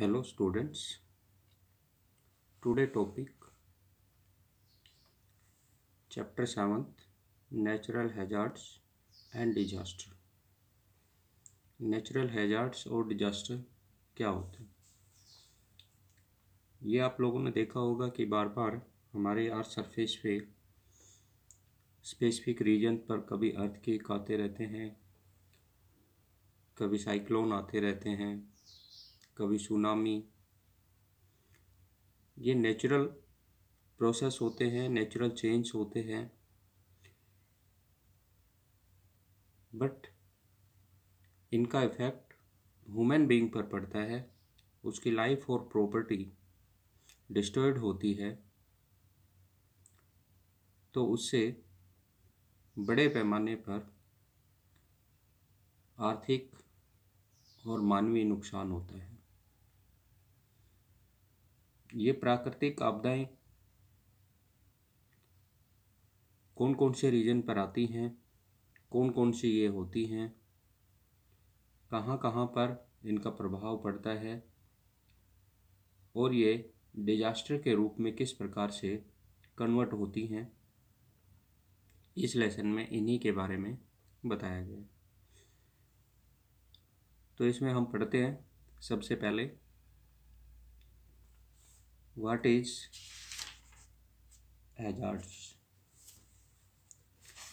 Hello students today topic chapter seventh natural hazards and disaster natural hazards और disaster क्या होते हैं ये आप लोगों ने देखा होगा कि बार बार हमारे अर्थ सरफेस पे स्पेसिफिक रीजन पर कभी अर्थ केक आते रहते हैं कभी साइक्लोन आते रहते हैं कभी सुनामी ये नेचुरल प्रोसेस होते हैं नेचुरल चेंज होते हैं बट इनका इफ़ेक्ट ह्यूमन बीइंग पर पड़ता है उसकी लाइफ और प्रॉपर्टी डिस्टर्ब होती है तो उससे बड़े पैमाने पर आर्थिक और मानवीय नुकसान होता है ये प्राकृतिक आपदाएं कौन कौन से रीजन पर आती हैं कौन कौन सी ये होती हैं कहाँ कहाँ पर इनका प्रभाव पड़ता है और ये डिजास्टर के रूप में किस प्रकार से कन्वर्ट होती हैं इस लेसन में इन्हीं के बारे में बताया गया तो इसमें हम पढ़ते हैं सबसे पहले what is hazards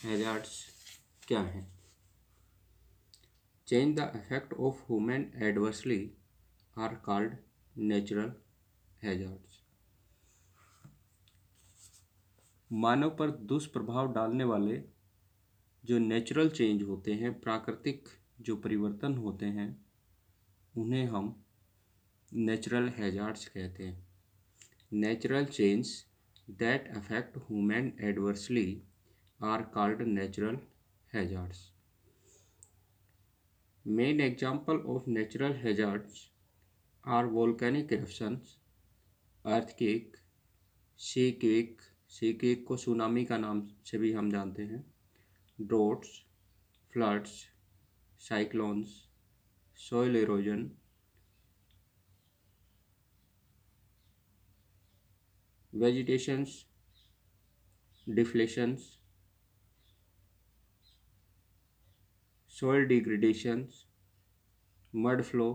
hazards क्या है change the effect of human adversely are called natural hazards मानव पर दुष्प्रभाव डालने वाले जो नेचुरल चेंज होते हैं प्राकृतिक जो परिवर्तन होते हैं उन्हें हम नेचुरल हैजार्ड्स कहते हैं Natural change that affect human adversely are called natural hazards. Main example of natural hazards are volcanic eruptions, earthquake, seaquake, seaquake को सुनामी का नाम से भी हम जानते हैं droughts floods cyclones soil erosion vegetations, deflations, soil degradations, mud flow,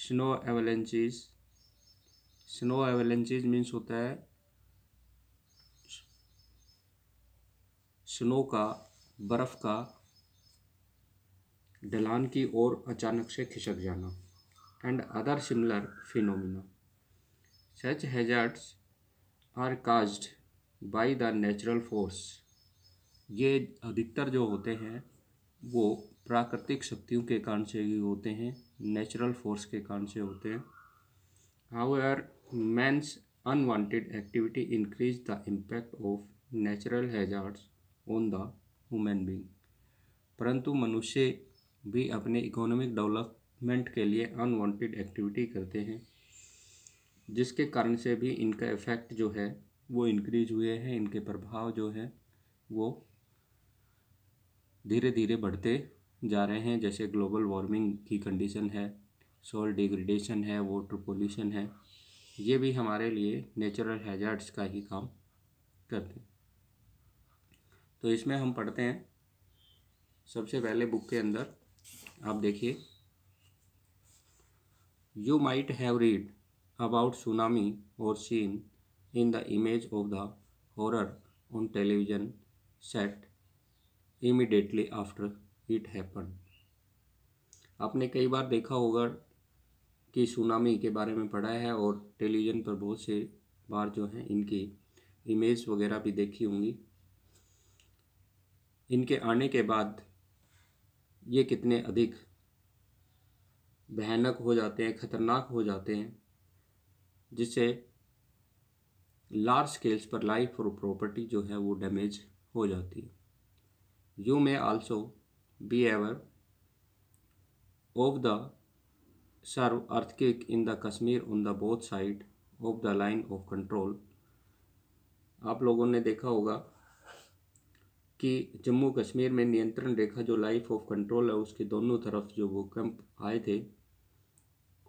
snow avalanches snow avalanches means होता है स्नो का बर्फ़ का ढलान की ओर अचानक से खिसक जाना and other similar phenomena such hazards are caused by the natural force ये अधिकतर जो होते हैं वो प्राकृतिक शक्तियों के कारण से ही होते हैं नेचुरल फोर्स के कारण से होते हैं how are man's unwanted activity increase the impact of natural hazards on the human being परंतु मनुष्य भी अपने इकोनॉमिक डेवलपमेंट के लिए अनवांटेड एक्टिविटी करते हैं जिसके कारण से भी इनका इफ़ेक्ट जो है वो इनक्रीज हुए हैं इनके प्रभाव जो है वो धीरे धीरे बढ़ते जा रहे हैं जैसे ग्लोबल वार्मिंग की कंडीशन है सोल डिग्रेडेशन है वाटर पोल्यूशन है ये भी हमारे लिए नेचुरल हैजार्ड्स का ही काम करते हैं तो इसमें हम पढ़ते हैं सबसे पहले बुक के अंदर आप देखिए you might have read about tsunami और seen in the image of the horror on television set immediately after it happen आपने कई बार देखा होगा कि सुनामी के बारे में पढ़ा है और टेलीविज़न पर बहुत से बार जो हैं इनकी इमेज वगैरह भी देखी होंगी इनके आने के बाद ये कितने अधिक भयानक हो जाते हैं खतरनाक हो जाते हैं जिससे लार्ज स्केल्स पर लाइफ और प्रॉपर्टी जो है वो डैमेज हो जाती है you may also be aware of the severe earthquake in the Kashmir on the both side of the line of control आप लोगों ने देखा होगा कि जम्मू कश्मीर में नियंत्रण रेखा जो लाइफ ऑफ कंट्रोल है उसके दोनों तरफ जो भूकंप आए थे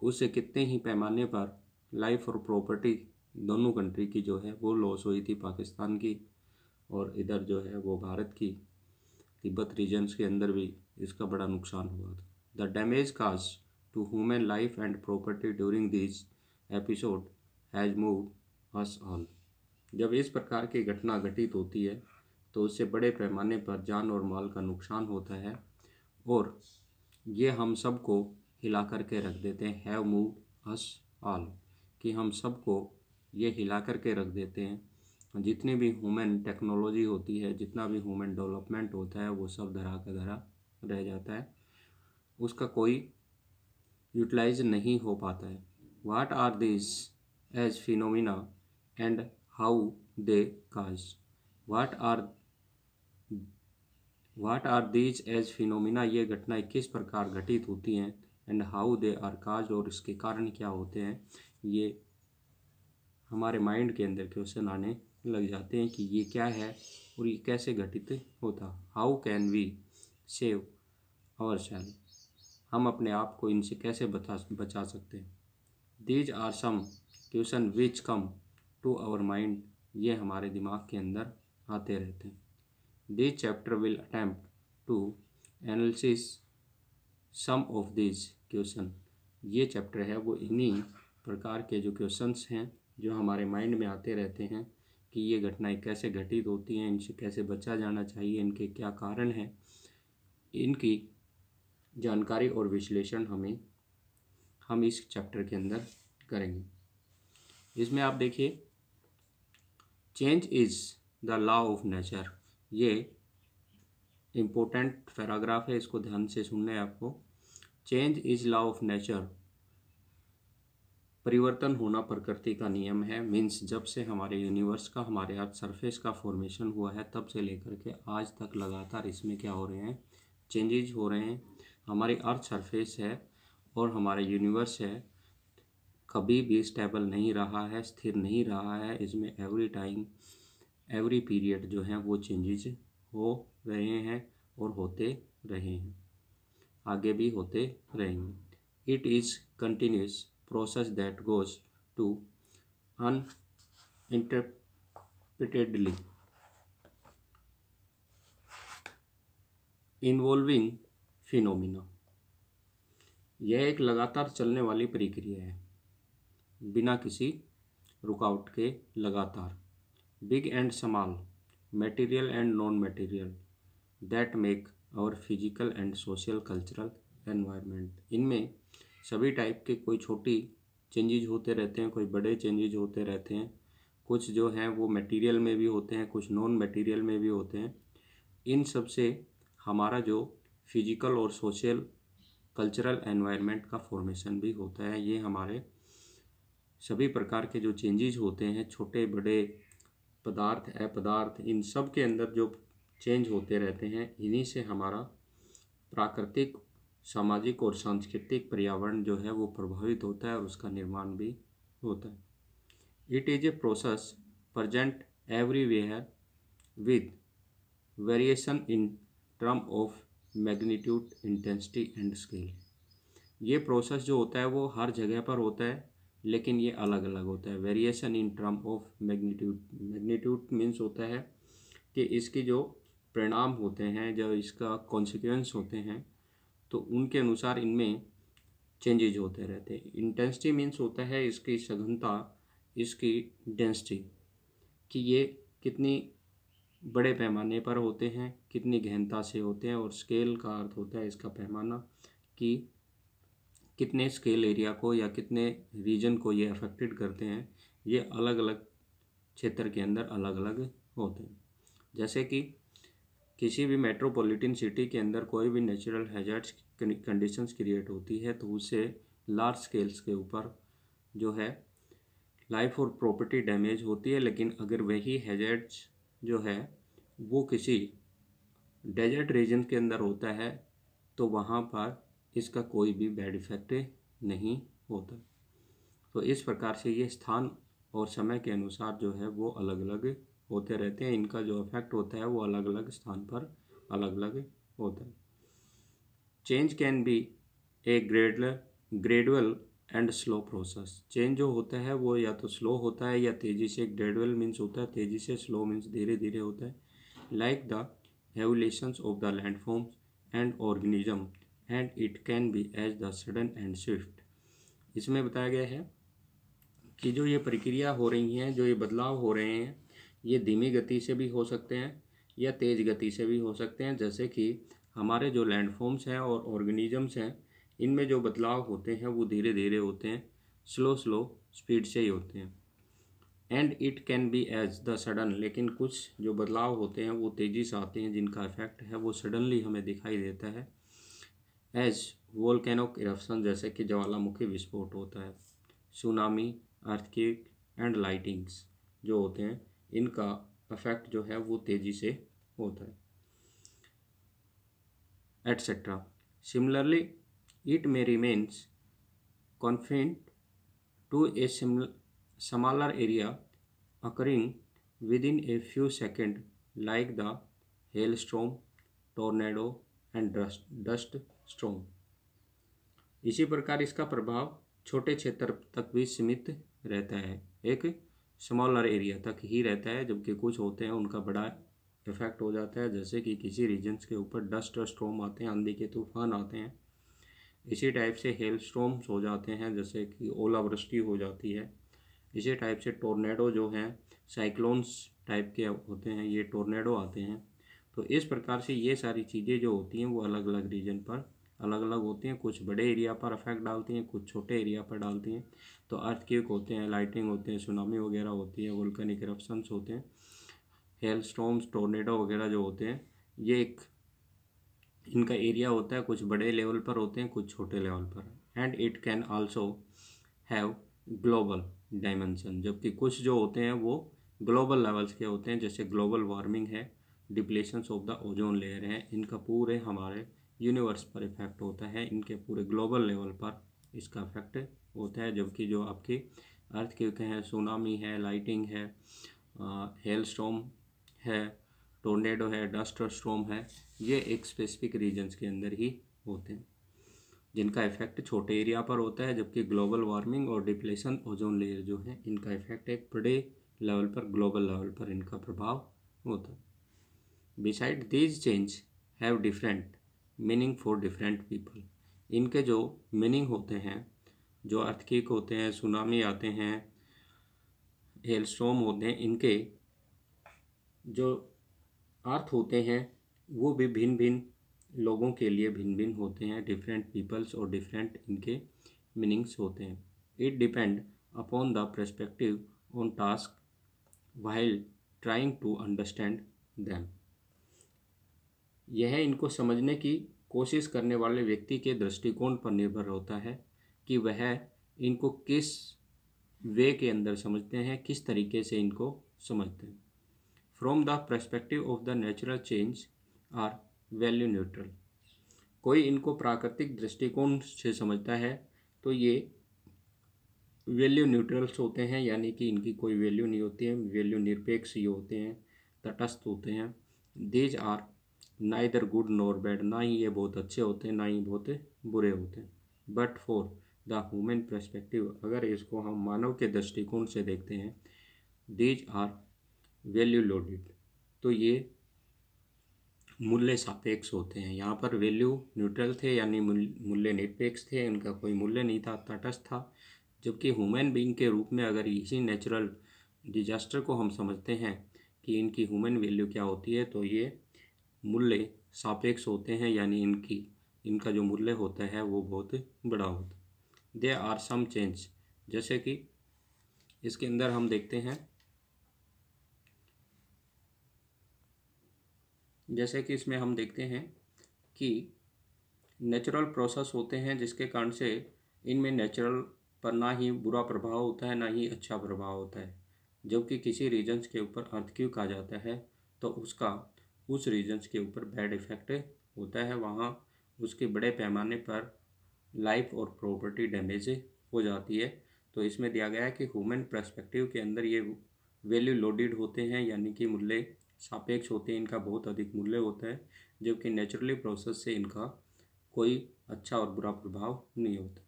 उससे कितने ही पैमाने पर लाइफ और प्रॉपर्टी दोनों कंट्री की जो है वो लॉस हुई थी पाकिस्तान की और इधर जो है वो भारत की तिब्बत रीजन्स के अंदर भी इसका बड़ा नुकसान हुआ था the damage cause to human life and property during this episode has move us all जब इस प्रकार की घटना घटित होती है तो उससे बड़े पैमाने पर जान और माल का नुकसान होता है और ये हम सबको हिला करके रख देते हैं हैव मूव अस ऑल कि हम सबको ये हिला करके रख देते हैं जितनी भी ह्यूमन टेक्नोलॉजी होती है जितना भी ह्यूमन डेवलपमेंट होता है वो सब धरा का धरा रह जाता है उसका कोई यूटिलाइज नहीं हो पाता है what are this edge phenomena and how they cause what are what are these edge phenomena ये घटनाएं किस प्रकार घटित होती हैं and how they are cause और इसके कारण क्या होते हैं ये हमारे माइंड के अंदर क्वेश्चन आने लग जाते हैं कि ये क्या है और ये कैसे घटित होता how can we save our self हम अपने आप को इनसे कैसे बता बचा सकते हैं these are some question which come to our mind ये हमारे दिमाग के अंदर आते रहते हैं this chapter will attempt to analysis some of this question ये चैप्टर है वो इन्हीं प्रकार के जो क्वेश्चंस हैं जो हमारे माइंड में आते रहते हैं कि ये घटनाएं कैसे घटित होती हैं इनसे कैसे बचा जाना चाहिए इनके क्या कारण हैं इनकी जानकारी और विश्लेषण हमें हम इस चैप्टर के अंदर करेंगे इसमें आप देखिए change is the law of nature ये इम्पोर्टेंट पैराग्राफ है इसको ध्यान से सुनना है आपको change is law of nature परिवर्तन होना प्रकृति का नियम है मीन्स जब से हमारे यूनिवर्स का हमारे अर्थ सरफेस का फॉर्मेशन हुआ है तब से लेकर के आज तक लगातार इसमें क्या हो रहे हैं चेंजेज हो रहे हैं हमारी अर्थ सरफेस है और हमारे यूनिवर्स है कभी भी स्टेबल नहीं रहा है स्थिर नहीं रहा है इसमें एवरी टाइम एवरी पीरियड जो है वो चेंजेज हो रहे हैं और होते रहे हैं आगे भी होते रहेंगे it is continuous process that goes to uninterpretedly involving phenomena. यह एक लगातार चलने वाली प्रक्रिया है बिना किसी रुकावट के लगातार big and small material and non material that make our physical and social cultural environment इनमें सभी टाइप के कोई छोटी चेंजेज होते रहते हैं कोई बड़े चेंजेज होते रहते हैं कुछ जो हैं वो मटेरियल में भी होते हैं कुछ नॉन मटेरियल में भी होते हैं इन सब से हमारा जो फिजिकल और सोशल कल्चरल एनवायरनमेंट का फॉर्मेशन भी होता है ये हमारे सभी प्रकार के जो चेंजेज होते हैं छोटे बड़े पदार्थ अपदार्थ इन सब के अंदर जो चेंज होते रहते हैं इन्हीं से हमारा प्राकृतिक सामाजिक और सांस्कृतिक पर्यावरण जो है वो प्रभावित होता है और उसका निर्माण भी होता है it is a process present everywhere with variation in term of magnitude intensity and scale ये प्रोसेस जो होता है वो हर जगह पर होता है लेकिन ये अलग अलग होता है variation in term of magnitude magnitude means होता है कि इसकी जो परिणाम होते हैं जो इसका कॉन्सिक्वेंस होते हैं तो उनके अनुसार इनमें चेंजेज होते रहते हैं इंटेंसिटी मीन्स होता है इसकी सघनता इसकी डेंसिटी कि ये कितनी बड़े पैमाने पर होते हैं कितनी गहनता से होते हैं और स्केल का अर्थ होता है इसका पैमाना कि कितने स्केल एरिया को या कितने रीजन को ये अफेक्टेड करते हैं ये अलग अलग क्षेत्र के अंदर अलग अलग होते हैं जैसे कि किसी भी मेट्रोपॉलिटन सिटी के अंदर कोई भी नेचुरल हैजर्ट्स कंडीशंस क्रिएट होती है तो उसे लार्ज स्केल्स के ऊपर जो है लाइफ और प्रॉपर्टी डैमेज होती है लेकिन अगर वही हैजर्ट्स जो है वो किसी डेजर्ट रीजन के अंदर होता है तो वहाँ पर इसका कोई भी बैड इफेक्ट नहीं होता तो इस प्रकार से ये स्थान और समय के अनुसार जो है वो अलग अलग होते रहते हैं इनका जो इफेक्ट होता है वो अलग अलग स्थान पर अलग अलग होता है change can be a grade gradual and slow process change जो होता है वो या तो स्लो होता है या तेज़ी से ग्रेडुअल मीन्स होता है तेज़ी से स्लो मीन्स धीरे धीरे होता है like the evolutions of the landforms and organism and it can be as the sudden and swift इसमें बताया गया है कि जो ये प्रक्रिया हो रही हैं जो ये बदलाव हो रहे हैं ये धीमी गति से भी हो सकते हैं या तेज़ गति से भी हो सकते हैं जैसे कि हमारे जो लैंडफॉर्म्स हैं और ऑर्गेनिजम्स हैं इनमें जो बदलाव होते हैं वो धीरे धीरे होते हैं स्लो स्लो स्पीड से ही होते हैं and it can be as the sudden लेकिन कुछ जो बदलाव होते हैं वो तेज़ी से आते हैं जिनका इफेक्ट है वो सडनली हमें दिखाई देता है एज वोल्केनोक इरप्शन जैसे कि ज्वालामुखी विस्फोट होता है सुनामी अर्थकेक एंड लाइटिंग्स जो होते हैं इनका अफेक्ट जो है वो तेजी से होता है et cetera similarly it may remains confined to a smaller area occurring within a few second like the hail storm tornado and dust storm इसी प्रकार इसका प्रभाव छोटे क्षेत्र तक भी सीमित रहता है एक स्मॉलर एरिया तक ही रहता है जबकि कुछ होते हैं उनका बड़ा इफेक्ट हो जाता है जैसे कि किसी रीजन्स के ऊपर डस्ट और स्ट्रोम आते हैं आंधी के तूफान आते हैं इसी टाइप से हेल स्ट्रोम्स हो जाते हैं जैसे कि ओलावृष्टि हो जाती है इसी टाइप से टोर्नेडो जो हैं साइक्लोन्स टाइप के होते हैं ये टोर्नेडो आते हैं तो इस प्रकार से ये सारी चीज़ें जो होती हैं वो अलग अलग रीजन पर अलग अलग होते हैं कुछ बड़े एरिया पर अफेक्ट डालती हैं कुछ छोटे एरिया पर डालती हैं तो अर्थक्वेक होते हैं लाइटिंग होते हैं सुनामी वगैरह होती है वोल्कनिक करप्शंस होते हैं हेल स्टोम्स टोर्नेडो वगैरह जो होते हैं ये एक इनका एरिया होता है कुछ बड़े लेवल पर होते हैं कुछ छोटे लेवल पर and it can also have global dimension जबकि कुछ जो होते हैं वो ग्लोबल लेवल्स के होते हैं जैसे ग्लोबल वार्मिंग है depletions of the ozone layer है इनका पूरे हमारे यूनिवर्स पर इफ़ेक्ट होता है इनके पूरे ग्लोबल लेवल पर इसका इफेक्ट होता है जबकि जो आपकी अर्थ क्यूक हैं सुनामी है लाइटिंग है हेल स्टोम है टोर्नेडो है डस्ट स्टोम है ये एक स्पेसिफिक रीजन्स के अंदर ही होते हैं जिनका इफेक्ट छोटे एरिया पर होता है जबकि ग्लोबल वार्मिंग और डिप्लेशन ओजोन लेयर जो है इनका इफेक्ट एक बड़े लेवल पर ग्लोबल लेवल पर इनका प्रभाव होता है beside these change have different meaning for different people इनके जो मीनिंग होते हैं जो अर्थकेक होते हैं सुनामी आते हैं हेल स्टॉम होते हैं इनके जो अर्थ होते हैं वो भी भिन्न भिन्न लोगों के लिए भिन्न भिन्न होते हैं डिफरेंट पीपल्स और डिफरेंट इनके मीनिंग्स होते हैं it depend upon the perspective on task while trying to understand them यह इनको समझने की कोशिश करने वाले व्यक्ति के दृष्टिकोण पर निर्भर होता है कि वह इनको किस वे के अंदर समझते हैं किस तरीके से इनको समझते हैं from the perspective of the natural change are value neutral कोई इनको प्राकृतिक दृष्टिकोण से समझता है तो ये वैल्यू न्यूट्रल्स होते हैं यानी कि इनकी कोई वैल्यू नहीं होती है वैल्यू निरपेक्ष ये होते हैं तटस्थ होते हैं दीज आर ना इधर गुड नॉर बैड ना ही ये बहुत अच्छे होते हैं ना ही बहुत बुरे होते हैं but for the human perspective अगर इसको हम मानव के दृष्टिकोण से देखते हैं दीज आर वैल्यू लोडेड तो ये मूल्य सापेक्ष होते हैं यहाँ पर वैल्यू न्यूट्रल थे यानी मूल्य निरपेक्ष थे इनका कोई मूल्य नहीं था तटस्थ था जबकि ह्यूमन बींग के रूप में अगर इसी नेचुरल डिजास्टर को हम समझते हैं कि इनकी ह्यूमन वैल्यू क्या होती है तो ये मूल्य सापेक्ष होते हैं यानी इनकी इनका जो मूल्य होता है वो बहुत बड़ा होता है दे आर सम चेंज जैसे कि इसके अंदर हम देखते हैं जैसे कि इसमें हम देखते हैं कि नेचुरल प्रोसेस होते हैं जिसके कारण से इनमें नेचुरल पर ना ही बुरा प्रभाव होता है ना ही अच्छा प्रभाव होता है जबकि किसी रीजन्स के ऊपर अर्थक्यू कहा जाता है तो उसका उस रीजन्स के ऊपर बैड इफेक्ट होता है वहाँ उसके बड़े पैमाने पर लाइफ और प्रॉपर्टी डैमेज हो जाती है तो इसमें दिया गया है कि ह्यूमन प्रस्पेक्टिव के अंदर ये वैल्यू लोडेड होते हैं यानी कि मूल्य सापेक्ष होते हैं इनका बहुत अधिक मूल्य होता है जबकि नेचुरली प्रोसेस से इनका कोई अच्छा और बुरा प्रभाव नहीं होता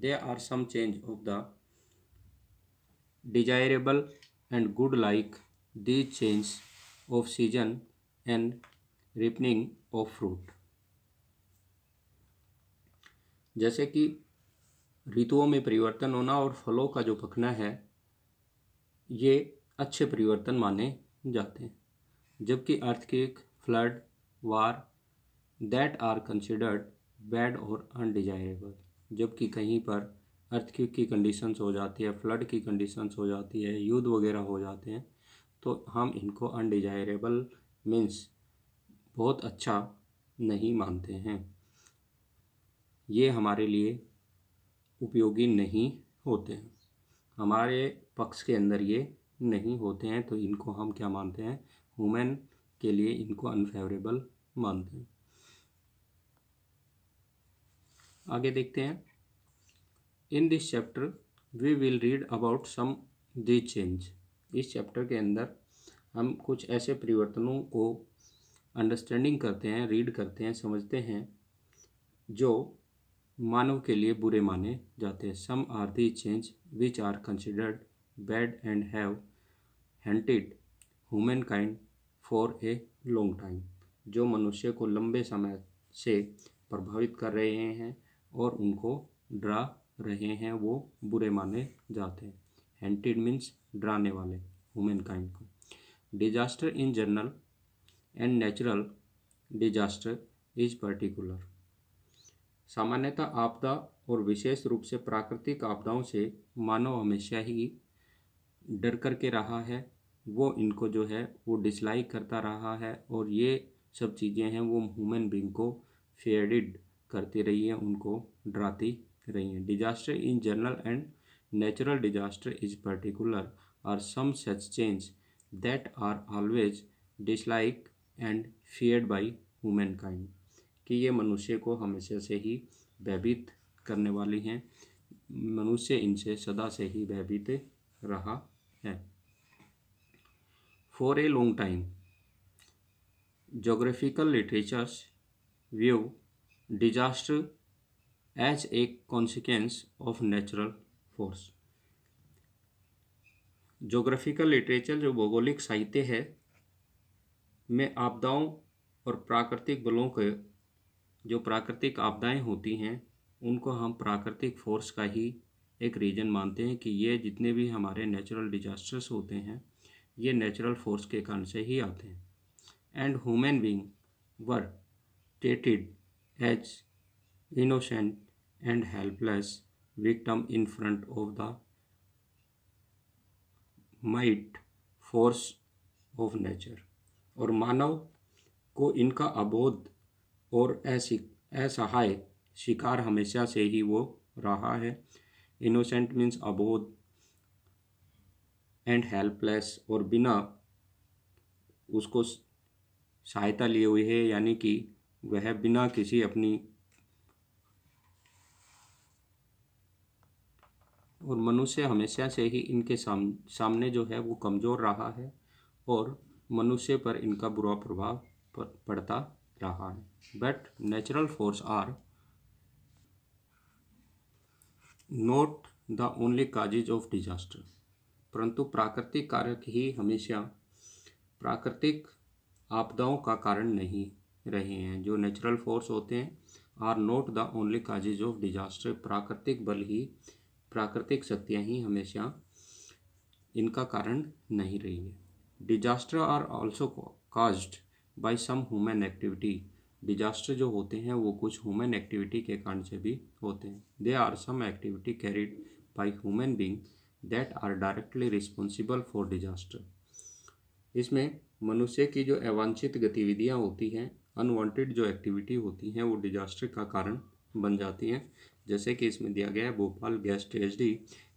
they are some change of the desirable and good like the change of season and ripening of fruit जैसे कि ऋतुओं में परिवर्तन होना और फलों का जो पकना है ये अच्छे परिवर्तन माने जाते हैं जबकि earthquake flood war that are considered bad और अनडिजायरेबल जबकि कहीं पर अर्थक्विक की कंडीशंस हो जाती है फ्लड की कंडीशंस हो जाती है युद्ध वगैरह हो जाते हैं तो हम इनको अनडिजायरेबल मीन्स बहुत अच्छा नहीं मानते हैं ये हमारे लिए उपयोगी नहीं होते हैं हमारे पक्ष के अंदर ये नहीं होते हैं तो इनको हम क्या मानते हैं वुमेन के लिए इनको अनफेवरेबल मानते हैं आगे देखते हैं in this chapter we will read about some the change इस चैप्टर के अंदर हम कुछ ऐसे परिवर्तनों को अंडरस्टैंडिंग करते हैं रीड करते हैं समझते हैं जो मानव के लिए बुरे माने जाते हैं some are the change which are considered bad and have haunted humankind for a long time जो मनुष्य को लंबे समय से प्रभावित कर रहे हैं और उनको ड्रा रहे हैं वो बुरे माने जाते हैं हेंटेड मीन्स डराने वाले ह्यूमन काइंड को disaster in general and natural disaster is particular सामान्यतः आपदा और विशेष रूप से प्राकृतिक आपदाओं से मानव हमेशा ही डर करके रहा है वो इनको जो है वो डिसलाइक करता रहा है और ये सब चीज़ें हैं वो ह्यूमन बींग को फेयरिड करती रही हैं उनको डराती रही हैं disaster in general and natural disaster is particular are some such change that are always dislike and and by women kind कि ये मनुष्य को हमेशा से ही भयभीत करने वाली हैं मनुष्य इनसे सदा से ही भयभीत रहा है for a long time geographical literatures view disaster as a consequence of natural force geographical literature जो भौगोलिक साहित्य है में आपदाओं और प्राकृतिक बलों के जो प्राकृतिक आपदाएं होती हैं उनको हम प्राकृतिक फोर्स का ही एक रीजन मानते हैं कि ये जितने भी हमारे नेचुरल डिजास्टर्स होते हैं ये नेचुरल फोर्स के कारण से ही आते हैं and human being were treated as innocent and helpless victim in front of the might force of nature और मानव को इनका अबोध और असि असहाय शिकार हमेशा से ही वो रहा है इनोसेंट मीन्स अबोध एंड हेल्पलेस और बिना उसको सहायता लिए हुए है यानी कि वह बिना किसी अपनी और मनुष्य हमेशा से ही इनके साम सामने जो है वो कमज़ोर रहा है और मनुष्य पर इनका बुरा प्रभाव पड़ता रहा है but natural force are not the only causes of disaster परंतु प्राकृतिक कारक ही हमेशा प्राकृतिक आपदाओं का कारण नहीं रहे हैं जो नेचुरल फोर्स होते हैं are not the only causes of disaster प्राकृतिक बल ही प्राकृतिक शक्तियाँ ही हमेशा इनका कारण नहीं रही है disaster are also caused by some human activity disaster जो होते हैं वो कुछ ह्यूमन एक्टिविटी के कारण से भी होते हैं they are some activity carried by human being that are directly responsible for disaster इसमें मनुष्य की जो अवांछित गतिविधियाँ होती हैं अनवांटेड जो एक्टिविटी होती हैं वो डिजास्टर का कारण बन जाती हैं जैसे कि इसमें दिया गया है भोपाल गैस ट्रेजडी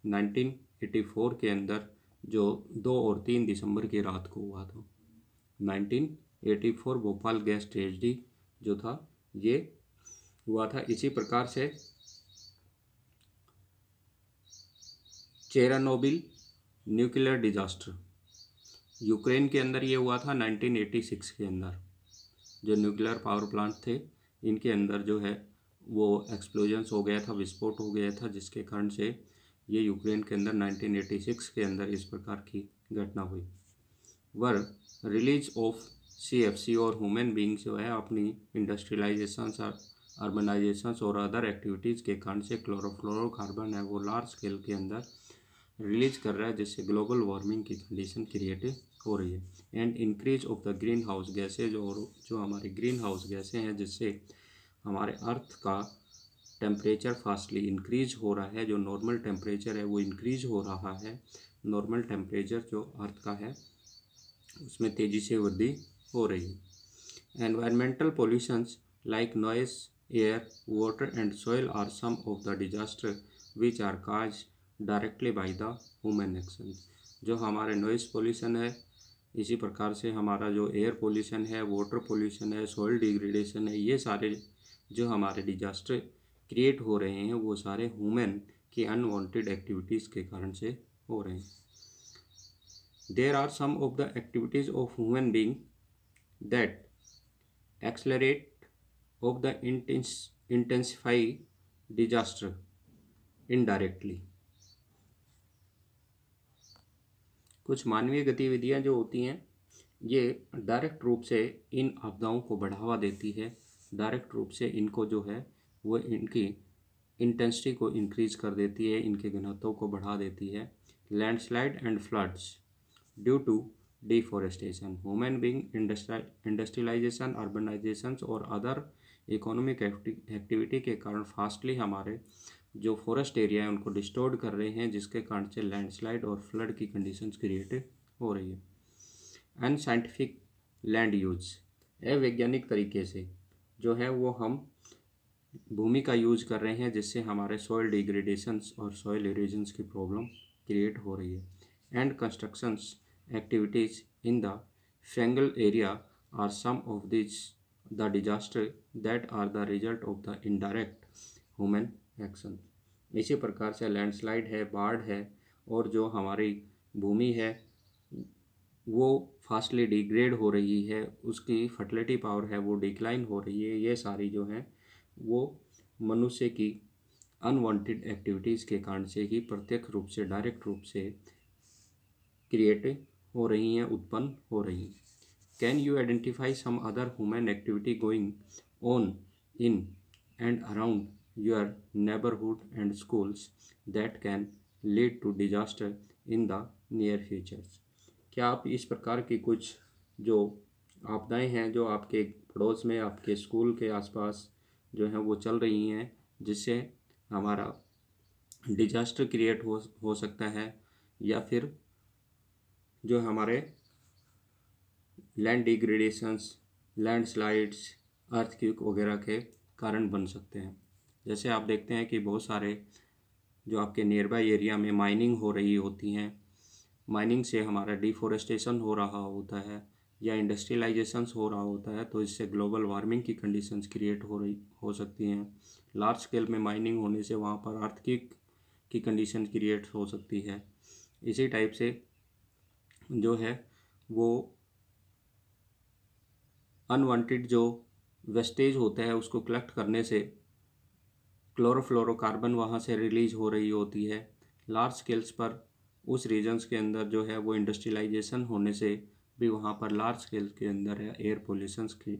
1984 के अंदर जो दो और तीन दिसंबर की रात को हुआ था 1984 भोपाल गैस ट्रेजडी जो था ये हुआ था इसी प्रकार से चेरानोबिल न्यूक्लियर डिजास्टर यूक्रेन के अंदर ये हुआ था 1986 के अंदर जो न्यूक्लियर पावर प्लांट थे इनके अंदर जो है वो एक्सप्लोजन्स हो गया था विस्फोट हो गया था जिसके कारण से ये यूक्रेन के अंदर 1986 के अंदर इस प्रकार की घटना हुई were release of C F C और ह्यूमन बींग्स जो है अपनी इंडस्ट्रियलाइजेशंस और अर्बनाइजेशंस और अदर एक्टिविटीज़ के कारण से क्लोरोफ्लोरोकार्बन है वो लार्ज स्केल के अंदर रिलीज कर रहा है जिससे ग्लोबल वार्मिंग की कंडीशन क्रिएट हो रही है and increase of the greenhouse gases और जो हमारी ग्रीन हाउस गैसें हैं जिससे हमारे अर्थ का टेम्परेचर फास्टली इंक्रीज हो रहा है जो नॉर्मल टेम्परेचर है वो इंक्रीज हो रहा है नॉर्मल टेम्परेचर जो अर्थ का है उसमें तेज़ी से वृद्धि हो रही है environmental pollutions like noise air water and soil are some of the disaster which are cause directly by the human action जो हमारे नॉइस पोल्यूशन है इसी प्रकार से हमारा जो एयर पोल्यूशन है वाटर पोल्यूशन है सॉइल डिग्रेडेशन है ये सारे जो हमारे डिजास्टर क्रिएट हो रहे हैं वो सारे ह्यूमन की अनवांटेड एक्टिविटीज़ के कारण से हो रहे हैं there are some of the activities of human being that accelerate of the intensify disaster indirectly कुछ मानवीय गतिविधियां जो होती हैं ये डायरेक्ट रूप से इन आपदाओं को बढ़ावा देती है डायरेक्ट रूप से इनको जो है वो इनकी इंटेंसिटी को इंक्रीज कर देती है इनके घनत्व को बढ़ा देती है landslide and floods due to deforestation human being industrialization urbanization और अदर इकोनॉमिक एक्टिविटी के कारण फास्टली हमारे जो फॉरेस्ट एरिया है उनको डिस्टोर्ड कर रहे हैं जिसके कारण से लैंडस्लाइड और फ्लड की कंडीशंस क्रिएट हो रही है अनसाइंटिफिक लैंड यूज अवैज्ञानिक तरीके से जो है वो हम भूमि का यूज कर रहे हैं जिससे हमारे सॉइल डिग्रेडेशंस और सॉइल इरीजन्स की प्रॉब्लम क्रिएट हो रही है and constructions activities in the fragile area are some of this the disaster that are the result of the indirect human action इसी प्रकार से लैंडस्लाइड है बाढ़ है और जो हमारी भूमि है वो फास्टली डिग्रेड हो रही है उसकी फर्टिलिटी पावर है वो डिक्लाइन हो रही है ये सारी जो है वो मनुष्य की अनवांटेड एक्टिविटीज़ के कारण से ही प्रत्यक्ष रूप से डायरेक्ट रूप से क्रिएट हो रही हैं उत्पन्न हो रही हैं can you identify some other human activity going on in and around your neighbourhood and schools that can lead to disaster in the near futures क्या आप इस प्रकार की कुछ जो आपदाएं हैं जो आपके पड़ोस में आपके स्कूल के आसपास जो हैं वो चल रही हैं जिससे हमारा डिजास्टर क्रिएट हो हो सकता है या फिर जो हमारे land degradations landslides earthquake वगैरह के कारण बन सकते हैं जैसे आप देखते हैं कि बहुत सारे जो आपके नियर बाई एरिया में माइनिंग हो रही होती हैं माइनिंग से हमारा डिफोरेस्टेशन हो रहा होता है या इंडस्ट्रियलाइजेशन हो रहा होता है तो इससे ग्लोबल वार्मिंग की कंडीशंस क्रिएट हो रही हो सकती हैं लार्ज स्केल में माइनिंग होने से वहाँ पर अर्थ की की कंडीशन क्रिएट हो सकती है इसी टाइप से जो है वो अनवांटेड जो वेस्टेज होता है उसको कलेक्ट करने से क्लोरोफ्लोरोकार्बन वहाँ से रिलीज हो रही होती है लार्ज स्केल्स पर उस रीजन्स के अंदर जो है वो इंडस्ट्रियलाइजेशन होने से भी वहाँ पर लार्ज स्केल के अंदर एयर पोल्यूशंस की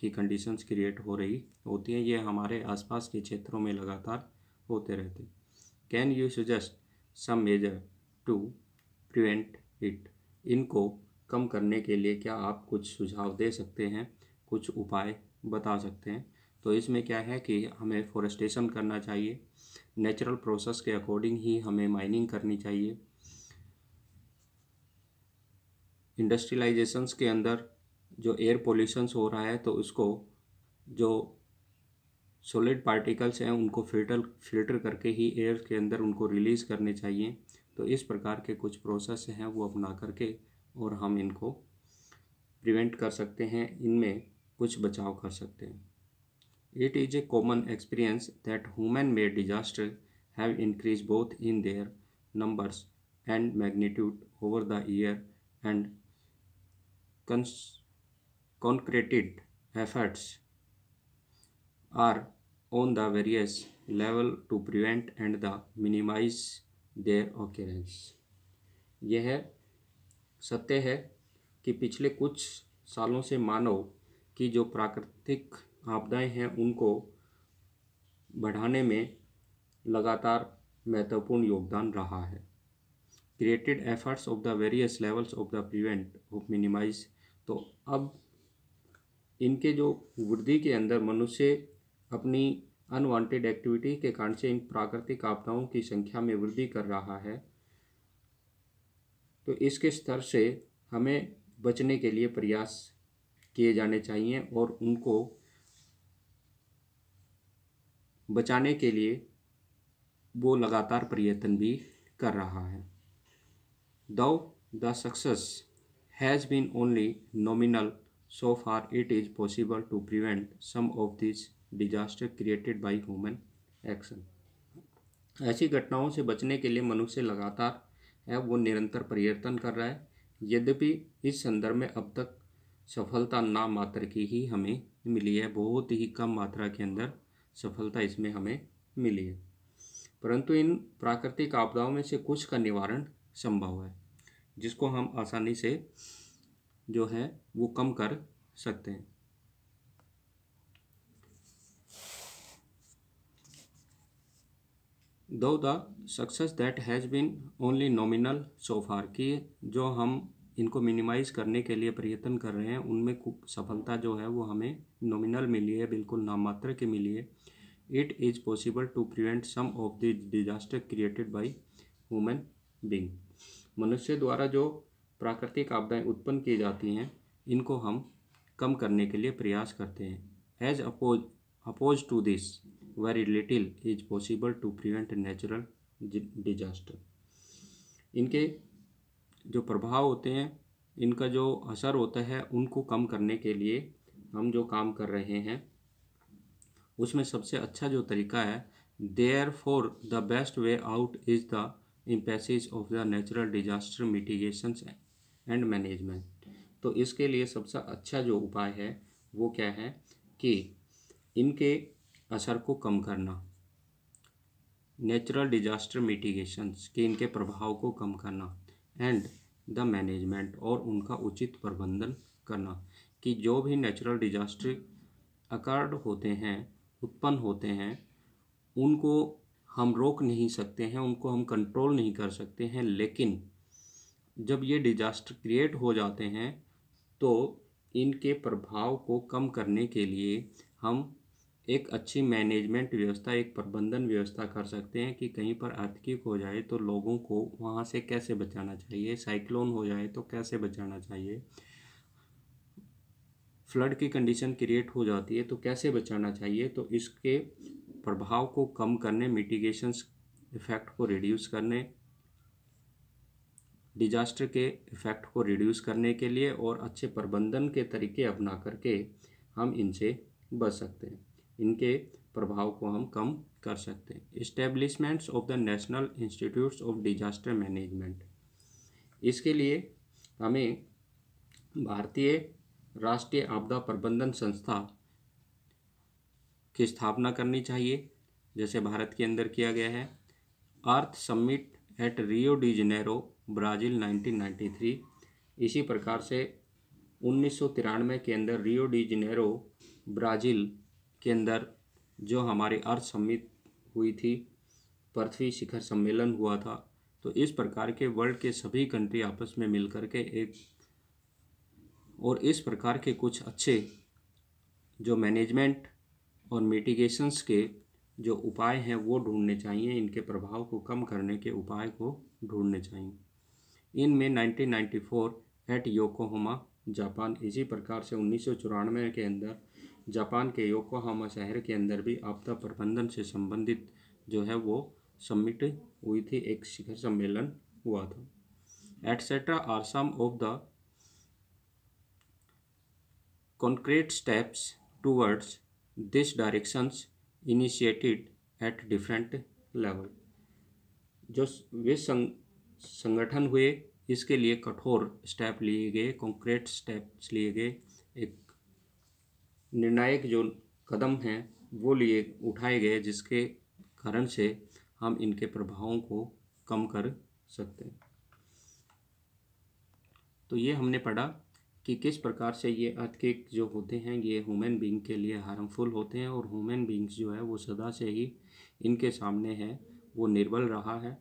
की कंडीशंस क्रिएट हो रही होती हैं ये हमारे आसपास के क्षेत्रों में लगातार होते रहते can you suggest some measure to prevent it इनको कम करने के लिए क्या आप कुछ सुझाव दे सकते हैं कुछ उपाय बता सकते हैं तो इसमें क्या है कि हमें फॉरेस्टेशन करना चाहिए नेचुरल प्रोसेस के अकॉर्डिंग ही हमें माइनिंग करनी चाहिए इंडस्ट्रियलाइजेशंस के अंदर जो एयर पोल्यूशंस हो रहा है तो उसको जो सॉलिड पार्टिकल्स हैं उनको फिल्टर फिल्टर करके ही एयर के अंदर उनको रिलीज़ करने चाहिए तो इस प्रकार के कुछ प्रोसेस हैं वो अपना करके और हम इनको प्रिवेंट कर सकते हैं इनमें कुछ बचाव कर सकते हैं It is a common experience that human-made disasters have increased both in their numbers and magnitude over the year and concreted efforts are on the various level to prevent and the minimize their occurrence. यह सत्य है कि पिछले कुछ सालों से मानव की जो प्राकृतिक आपदाएं हैं उनको बढ़ाने में लगातार महत्वपूर्ण योगदान रहा है created efforts of the various levels of the prevent of minimize तो अब इनके जो वृद्धि के अंदर मनुष्य अपनी अनवांटेड एक्टिविटी के कारण से इन प्राकृतिक आपदाओं की संख्या में वृद्धि कर रहा है तो इसके स्तर से हमें बचने के लिए प्रयास किए जाने चाहिए और उनको बचाने के लिए वो लगातार प्रयत्न भी कर रहा है though the success has been only nominal so far it is possible to prevent some of this disaster created by human action ऐसी घटनाओं से बचने के लिए मनुष्य लगातार है वो निरंतर प्रयत्न कर रहा है यद्यपि इस संदर्भ में अब तक सफलता ना मात्र की ही हमें मिली है बहुत ही कम मात्रा के अंदर सफलता इसमें हमें मिली है परंतु इन प्राकृतिक आपदाओं में से कुछ का निवारण संभव है जिसको हम आसानी से जो है वो कम कर सकते हैं though the success that has been only nominal so far की जो हम इनको मिनिमाइज़ करने के लिए प्रयत्न कर रहे हैं उनमें सफलता जो है वो हमें नॉमिनल मिली है बिल्कुल नामात्र के मिली है it is possible to prevent some of the disaster created by women being मनुष्य द्वारा जो प्राकृतिक आपदाएं उत्पन्न की जाती हैं इनको हम कम करने के लिए प्रयास करते हैं as oppose oppose to this very little is possible to prevent natural disaster इनके जो प्रभाव होते हैं इनका जो असर होता है उनको कम करने के लिए हम जो काम कर रहे हैं उसमें सबसे अच्छा जो तरीका है therefore the best way out is the emphasis of the natural disaster mitigation and management तो इसके लिए सबसे अच्छा जो उपाय है वो क्या है कि इनके असर को कम करना नेचुरल डिजास्टर मिटिगेशन के इनके प्रभाव को कम करना एंड द मैनेजमेंट और उनका उचित प्रबंधन करना कि जो भी नेचुरल डिजास्टर अकर्ड होते हैं उत्पन्न होते हैं उनको हम रोक नहीं सकते हैं उनको हम कंट्रोल नहीं कर सकते हैं लेकिन जब ये डिजास्टर क्रिएट हो जाते हैं तो इनके प्रभाव को कम करने के लिए हम एक अच्छी मैनेजमेंट व्यवस्था एक प्रबंधन व्यवस्था कर सकते हैं कि कहीं पर आर्थिक हो जाए तो लोगों को वहाँ से कैसे बचाना चाहिए साइक्लोन हो जाए तो कैसे बचाना चाहिए फ्लड की कंडीशन क्रिएट हो जाती है तो कैसे बचाना चाहिए तो इसके प्रभाव को कम करने मिटिगेशन इफेक्ट को रिड्यूस करने डिजास्टर के इफेक्ट को रिड्यूस करने के लिए और अच्छे प्रबंधन के तरीके अपना करके हम इनसे बच सकते हैं इनके प्रभाव को हम कम कर सकते हैं establishments of the national institutes of disaster management इसके लिए हमें भारतीय राष्ट्रीय आपदा प्रबंधन संस्था की स्थापना करनी चाहिए जैसे भारत के अंदर किया गया है earth summit at Rio de Janeiro Brazil 1993 इसी प्रकार से उन्नीस के अंदर रियो डी जनेरो ब्राज़ील के अंदर जो हमारे अर्थ सम्मित हुई थी पृथ्वी शिखर सम्मेलन हुआ था तो इस प्रकार के वर्ल्ड के सभी कंट्री आपस में मिलकर के एक और इस प्रकार के कुछ अच्छे जो मैनेजमेंट और मिटिगेशंस के जो उपाय हैं वो ढूंढने चाहिए इनके प्रभाव को कम करने के उपाय को ढूंढने चाहिए इनमें 1994 एट योकोहोमा जापान इसी प्रकार से उन्नीस के अंदर जापान के योकोहामा शहर के अंदर भी आपदा प्रबंधन से संबंधित जो है वो समिट हुई थी एक शिखर सम्मेलन हुआ था etcetera are some of the concrete steps towards this directions initiated at different level जो वे संग, संगठन हुए इसके लिए कठोर स्टेप लिए गए कॉन्क्रीट स्टेप्स लिए गए एक निर्णायक जो कदम हैं वो लिए उठाए गए जिसके कारण से हम इनके प्रभावों को कम कर सकते हैं तो ये हमने पढ़ा कि किस प्रकार से ये अर्थकेक जो होते हैं ये ह्यूमन बींग के लिए हार्मफुल होते हैं और ह्यूमन बींग्स जो है वो सदा से ही इनके सामने है वो निर्बल रहा है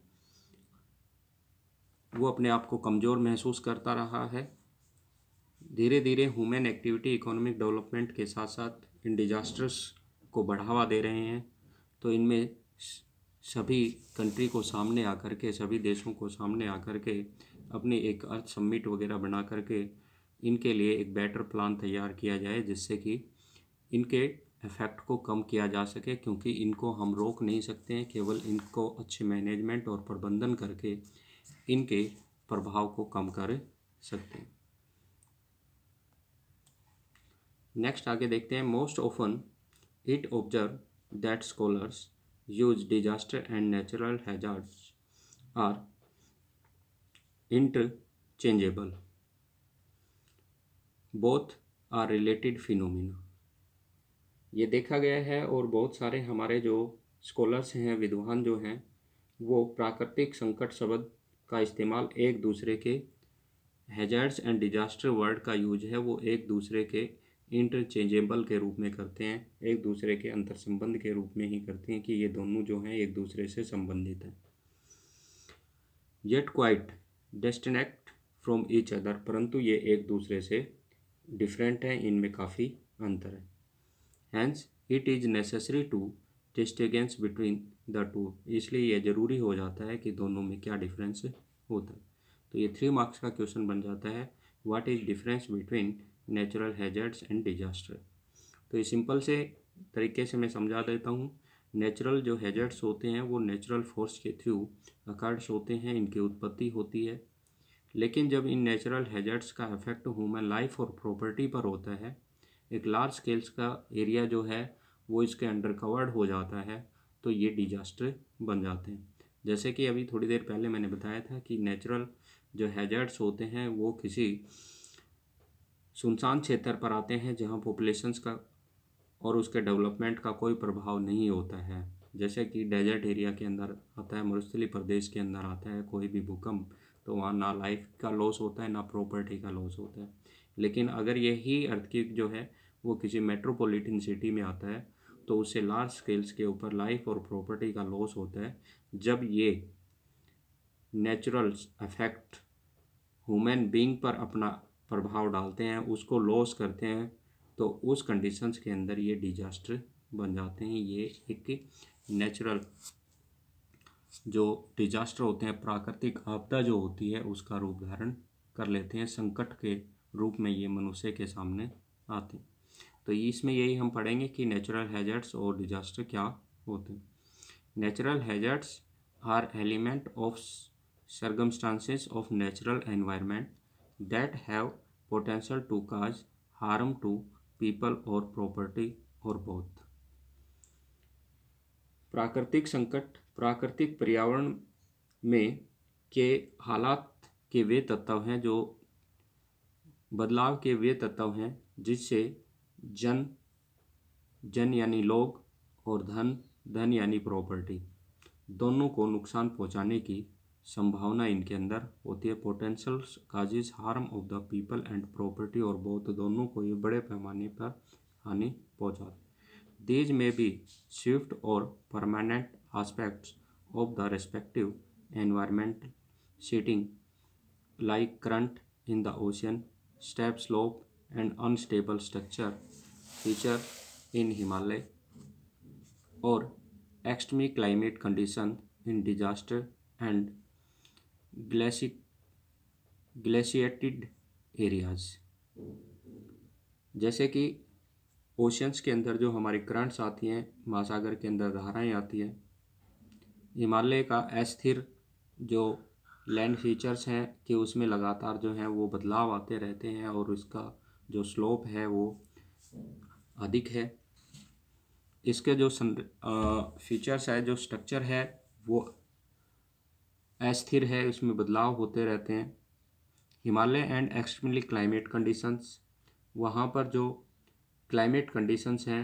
वो अपने आप को कमज़ोर महसूस करता रहा है धीरे धीरे ह्यूमन एक्टिविटी इकोनॉमिक डेवलपमेंट के साथ साथ इन डिजास्टर्स को बढ़ावा दे रहे हैं तो इनमें सभी कंट्री को सामने आकर के सभी देशों को सामने आकर के अपने एक अर्थ सम्मिट वगैरह बना करके इनके लिए एक बेटर प्लान तैयार किया जाए जिससे कि इनके इफ़ेक्ट को कम किया जा सके क्योंकि इनको हम रोक नहीं सकते हैं केवल इनको अच्छे मैनेजमेंट और प्रबंधन करके इनके प्रभाव को कम कर सकते हैं नेक्स्ट आगे देखते हैं most often it observe that scholars use disaster and natural hazards are interchangeable both are related phenomena ये देखा गया है और बहुत सारे हमारे जो स्कॉलर्स हैं विद्वान जो हैं वो प्राकृतिक संकट शब्द का इस्तेमाल एक दूसरे के हैजार्ड्स एंड डिजास्टर वर्ड का यूज है वो एक दूसरे के इंटरचेंजेबल के रूप में करते हैं एक दूसरे के अंतर संबंध के रूप में ही करते हैं कि ये दोनों जो हैं एक दूसरे से संबंधित हैं yet quite distinct from each other परंतु ये एक दूसरे से डिफरेंट हैं इनमें काफ़ी अंतर है hence it is necessary to distinguish between the two इसलिए यह ज़रूरी हो जाता है कि दोनों में क्या डिफरेंस होता है तो ये थ्री मार्क्स का क्वेश्चन बन जाता है what is difference between natural hazards and disaster तो ये सिंपल से तरीके से मैं समझा देता हूँ नेचुरल जो हैजर्ड्स होते हैं वो नेचुरल फोर्स के थ्रू अकर्ड्स होते हैं इनकी उत्पत्ति होती है लेकिन जब इन नेचुरल हैजर्ड्स का इफेक्ट ह्यूमन लाइफ और प्रॉपर्टी पर होता है एक लार्ज स्केल्स का एरिया जो है वो इसके अंडर कवर्ड हो जाता है तो ये डिजास्टर बन जाते हैं जैसे कि अभी थोड़ी देर पहले मैंने बताया था कि नेचुरल जो हैजर्ड्स होते हैं वो किसी सुनसान क्षेत्र पर आते हैं जहाँ पॉपुलेशंस का और उसके डेवलपमेंट का कोई प्रभाव नहीं होता है जैसे कि डेजर्ट एरिया के अंदर आता है मरुस्थली प्रदेश के अंदर आता है कोई भी भूकंप तो वहाँ ना लाइफ का लॉस होता है ना प्रॉपर्टी का लॉस होता है लेकिन अगर यही अर्थक्वेक जो है वो किसी मेट्रोपॉलिटन सिटी में आता है तो उससे लार्ज स्केल्स के ऊपर लाइफ और प्रॉपर्टी का लॉस होता है जब ये नेचुरल अफेक्ट ह्यूमन बींग पर अपना प्रभाव डालते हैं उसको लॉस करते हैं तो उस कंडीशंस के अंदर ये डिजास्टर बन जाते हैं ये एक नेचुरल जो डिजास्टर होते हैं प्राकृतिक आपदा जो होती है उसका रूप धारण कर लेते हैं संकट के रूप में ये मनुष्य के सामने आते हैं तो इसमें यही हम पढ़ेंगे कि नेचुरल हैजर्ट्स और डिजास्टर क्या होते हैं natural hazards are element of circumstances of natural environment that have potential to cause harm to people or property or both प्राकृतिक संकट प्राकृतिक पर्यावरण में के हालात के वे तत्व हैं जो बदलाव के वे तत्व हैं जिससे जन जन यानी लोग और धन धन यानी प्रॉपर्टी दोनों को नुकसान पहुंचाने की संभावना इनके अंदर होती है potential causes harm of the people and property और बहुत दोनों को ये बड़े पैमाने पर हानि पहुँचा दीज में भी स्विफ्ट और permanent aspects of the respective environmental setting like current in the ocean steep slope and unstable structure feature in Himalaya और extreme climate condition in disaster and ग्लेशिक ग्लेशिएटेड एरियाज जैसे कि ओशंस के अंदर जो हमारे करंट्स आती हैं महासागर के अंदर धाराएं आती हैं हिमालय का अस्थिर जो लैंड फीचर्स हैं कि उसमें लगातार जो हैं वो बदलाव आते रहते हैं और उसका जो स्लोप है वो अधिक है इसके जो फीचर्स है जो स्ट्रक्चर है वो अस्थिर है उसमें बदलाव होते रहते हैं Himalaya and extremely climate conditions वहाँ पर जो क्लाइमेट कंडीशंस हैं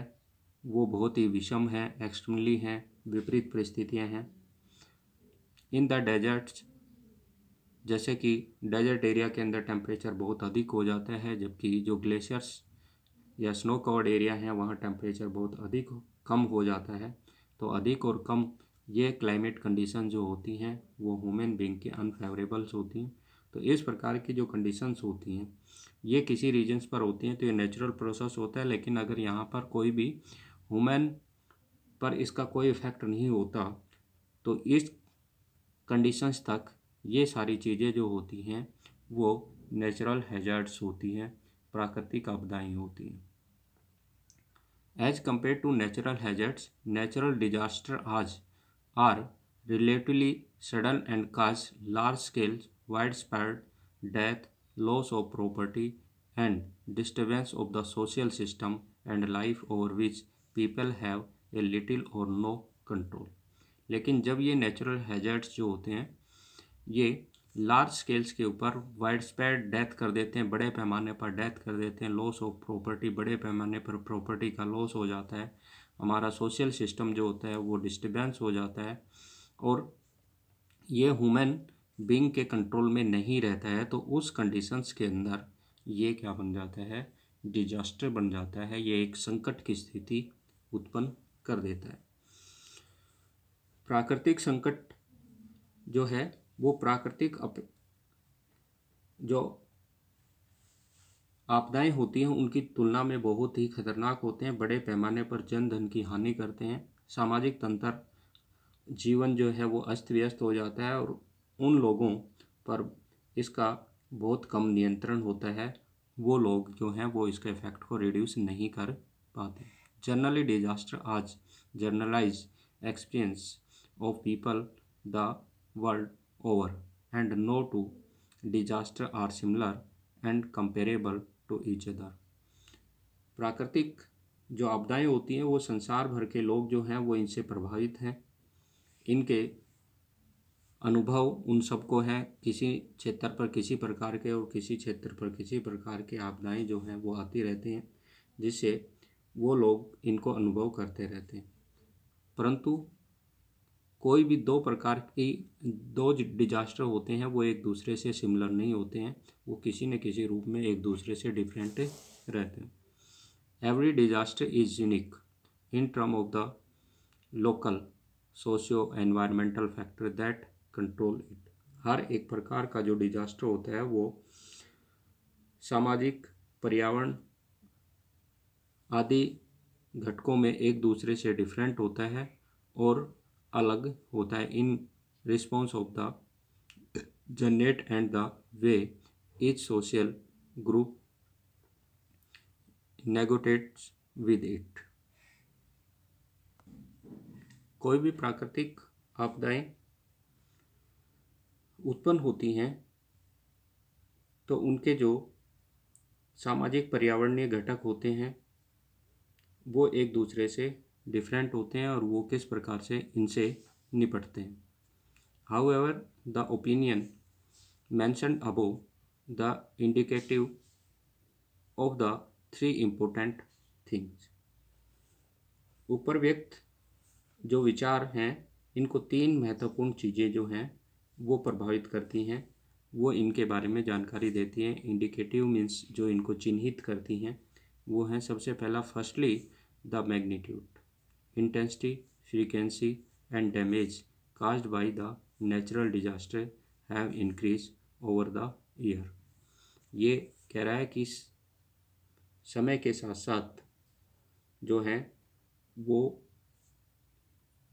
वो बहुत ही विषम हैं एक्सट्रीमली हैं विपरीत परिस्थितियाँ हैं इन द डेजर्ट्स जैसे कि डेजर्ट एरिया के अंदर टेम्परेचर बहुत अधिक हो जाता है जबकि जो ग्लेशियर्स या स्नो कवर्ड एरिया हैं वहाँ टेम्परेचर बहुत अधिक कम हो जाता है तो अधिक और कम ये क्लाइमेट कंडीशन जो होती हैं वो ह्यूमन बींग के अनफेवरेबल्स होती हैं तो इस प्रकार की जो कंडीशंस होती हैं ये किसी रीजन्स पर होती हैं तो ये नेचुरल प्रोसेस होता है लेकिन अगर यहाँ पर कोई भी हुमेन पर इसका कोई इफ़ेक्ट नहीं होता तो इस कंडीशंस तक ये सारी चीज़ें जो होती हैं वो नेचुरल हैजर्ड्स होती हैं प्राकृतिक आपदाएँ होती हैं as compare to natural hazards natural disaster आज are relatively sudden and cause large-scale widespread death, loss of property and disturbance of the social system and life over which people have a little or no control. lekin jab ye natural hazards jo hote hain ye large scales के ऊपर wide spread death कर देते हैं बड़े पैमाने पर death कर देते हैं लॉस ऑफ प्रॉपर्टी बड़े पैमाने पर प्रॉपर्टी का लॉस हो जाता है हमारा सोशल सिस्टम जो होता है वो डिस्टर्बेंस हो जाता है और ये ह्यूमन बींग के कंट्रोल में नहीं रहता है तो उस कंडीशंस के अंदर ये क्या बन जाता है डिजास्टर बन जाता है ये एक संकट की स्थिति उत्पन्न कर देता है प्राकृतिक संकट जो है वो प्राकृतिक अप जो आपदाएं होती हैं उनकी तुलना में बहुत ही खतरनाक होते हैं बड़े पैमाने पर जन धन की हानि करते हैं सामाजिक तंत्र जीवन जो है वो अस्त व्यस्त हो जाता है और उन लोगों पर इसका बहुत कम नियंत्रण होता है वो लोग जो हैं वो इसके इफेक्ट को रिड्यूस नहीं कर पाते जनरली डिजास्टर आज generalize experience of people the world over and no two disaster are similar and comparable to each other प्राकृतिक जो आपदाएं होती हैं वो संसार भर के लोग जो हैं वो इनसे प्रभावित हैं इनके अनुभव उन सबको हैं किसी क्षेत्र पर किसी प्रकार के और किसी क्षेत्र पर किसी प्रकार के आपदाएं जो हैं वो आती रहती हैं जिससे वो लोग इनको अनुभव करते रहते हैं परंतु कोई भी दो प्रकार की दो डिजास्टर होते हैं वो एक दूसरे से सिमिलर नहीं होते हैं वो किसी न किसी रूप में एक दूसरे से डिफरेंट रहते हैं every disaster is unique in term of the local socio environmental factor that control it हर एक प्रकार का जो डिजास्टर होता है वो सामाजिक पर्यावरण आदि घटकों में एक दूसरे से डिफरेंट होता है और अलग होता है in response of the generate and the way each social group negotiates with it कोई भी प्राकृतिक आपदाएं उत्पन्न होती हैं तो उनके जो सामाजिक पर्यावरणीय घटक होते हैं वो एक दूसरे से डिफरेंट होते हैं और वो किस प्रकार से इनसे निपटते हैं however the opinion mention above the indicative of the three important things ऊपर व्यक्त जो विचार हैं इनको तीन महत्वपूर्ण चीज़ें जो हैं वो प्रभावित करती हैं वो इनके बारे में जानकारी देती हैं इंडिकेटिव मीन्स जो इनको चिन्हित करती हैं वो हैं सबसे पहला firstly the magnitude intensity, frequency and damage caused by the natural disaster have increased over the year. ये कह रहा है कि समय के साथ साथ जो हैं वो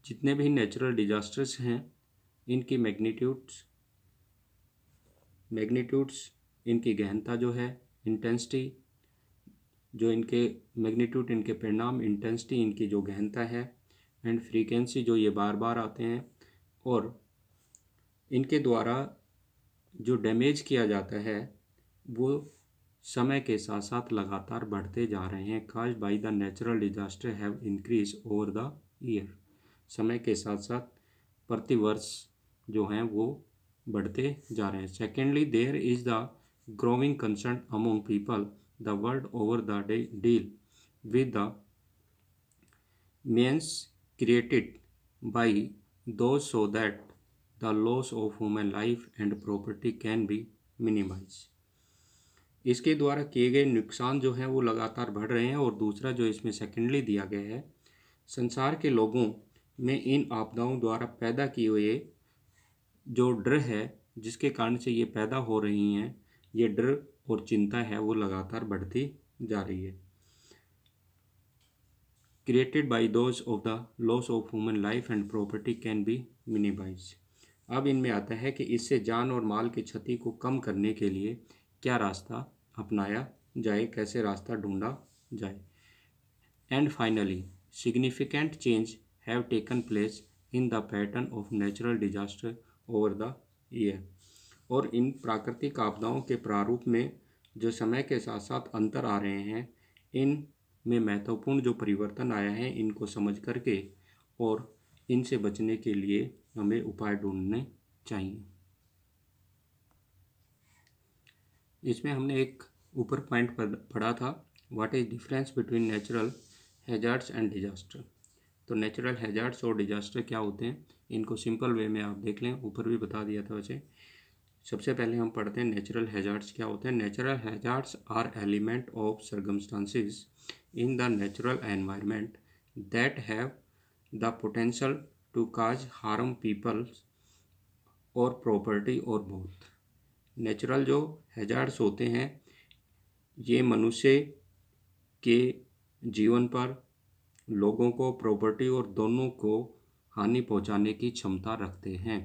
जितने भी नेचुरल डिजास्टर्स हैं इनकी मैग्नीट्यूड्स मैग्नीट्यूड्स इनकी गहनता जो है इंटेंसिटी जो इनके मैग्नीट्यूड इनके परिणाम इंटेंसिटी इनकी जो गहनता है एंड फ्रीक्वेंसी जो ये बार बार आते हैं और इनके द्वारा जो डैमेज किया जाता है वो समय के साथ साथ लगातार बढ़ते जा रहे हैं cause by the natural disaster have increase over the year समय के साथ साथ प्रतिवर्ष जो हैं वो बढ़ते जा रहे हैं secondly there is the growing concern among people the world over the de deal with the means created by those so that the loss of human life and property can be minimized. इसके द्वारा किए गए नुकसान जो हैं वो लगातार बढ़ रहे हैं और दूसरा जो इसमें सेकेंडली दिया गया है संसार के लोगों में इन आपदाओं द्वारा पैदा किए हुए जो डर है जिसके कारण से ये पैदा हो रही हैं ये डर और चिंता है वो लगातार बढ़ती जा रही है created by those of the loss of human life and property can be minimize अब इनमें आता है कि इससे जान और माल की क्षति को कम करने के लिए क्या रास्ता अपनाया जाए कैसे रास्ता ढूंढा जाए and finally significant change have taken place in the pattern of natural disaster over the year और इन प्राकृतिक आपदाओं के प्रारूप में जो समय के साथ साथ अंतर आ रहे हैं इन में महत्वपूर्ण जो परिवर्तन आया है इनको समझ करके और इनसे बचने के लिए हमें उपाय ढूंढने चाहिए इसमें हमने एक ऊपर पॉइंट पढ़ा था what is difference between natural hazards and disaster तो नेचुरल हैजार्ड्स और डिजास्टर क्या होते हैं इनको सिंपल वे में आप देख लें ऊपर भी बता दिया था वैसे सबसे पहले हम पढ़ते हैं नेचुरल हैजार्ड्स क्या होते हैं natural hazards are element of circumstances in the natural environment that have the potential to cause harm peoples और प्रॉपर्टी और बोथ नेचुरल जो हैजार्ड्स होते हैं ये मनुष्य के जीवन पर लोगों को प्रॉपर्टी और दोनों को हानि पहुंचाने की क्षमता रखते हैं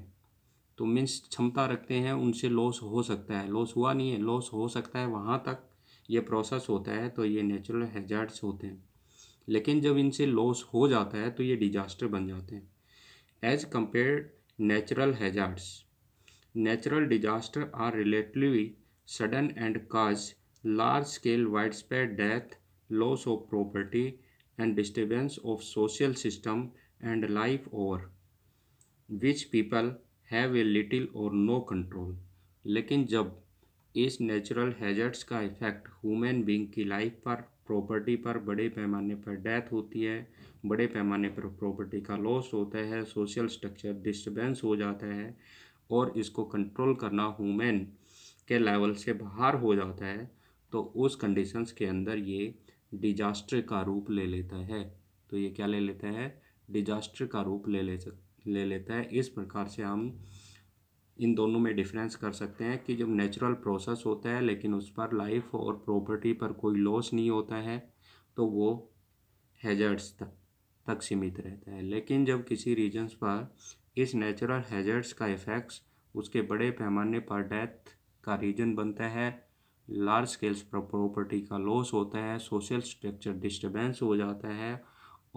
तो मीन्स क्षमता रखते हैं उनसे लॉस हो सकता है लॉस हुआ नहीं है लॉस हो सकता है वहाँ तक ये प्रोसेस होता है तो ये नेचुरल हैजार्ड्स होते हैं लेकिन जब इनसे लॉस हो जाता है तो ये डिजास्टर बन जाते हैं as compare natural hazards natural disaster are relatively sudden and cause large scale wide spread death loss of property and disturbance of social system and life over which people have a little और no control लेकिन जब इस natural hazards का effect human being की life पर property पर बड़े पैमाने पर डेथ होती है बड़े पैमाने पर प्रॉपर्टी का लॉस होता है सोशल स्ट्रक्चर डिस्टर्बेंस हो जाता है और इसको कंट्रोल करना ह्यूमन के लेवल से बाहर हो जाता है तो उस कंडीशंस के अंदर ये डिजास्टर का रूप ले लेता है तो ये क्या ले लेता है डिजास्टर का रूप ले ले सकता ले लेता है इस प्रकार से हम इन दोनों में डिफरेंस कर सकते हैं कि जब नेचुरल प्रोसेस होता है लेकिन उस पर लाइफ और प्रॉपर्टी पर कोई लॉस नहीं होता है तो वो हैजर्ड्स तक तक सीमित रहता है लेकिन जब किसी रीजन्स पर इस नेचुरल हैजर्ड्स का इफ़ेक्ट्स उसके बड़े पैमाने पर डेथ का रीजन बनता है लार्ज स्केल्स पर प्रॉपर्टी का लॉस होता है सोशल स्ट्रक्चर डिस्टर्बेंस हो जाता है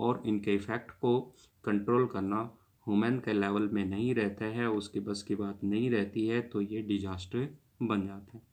और इनके इफ़ेक्ट को कंट्रोल करना वुमेन के लेवल में नहीं रहता है उसके बस की बात नहीं रहती है तो ये डिजास्टर बन जाते हैं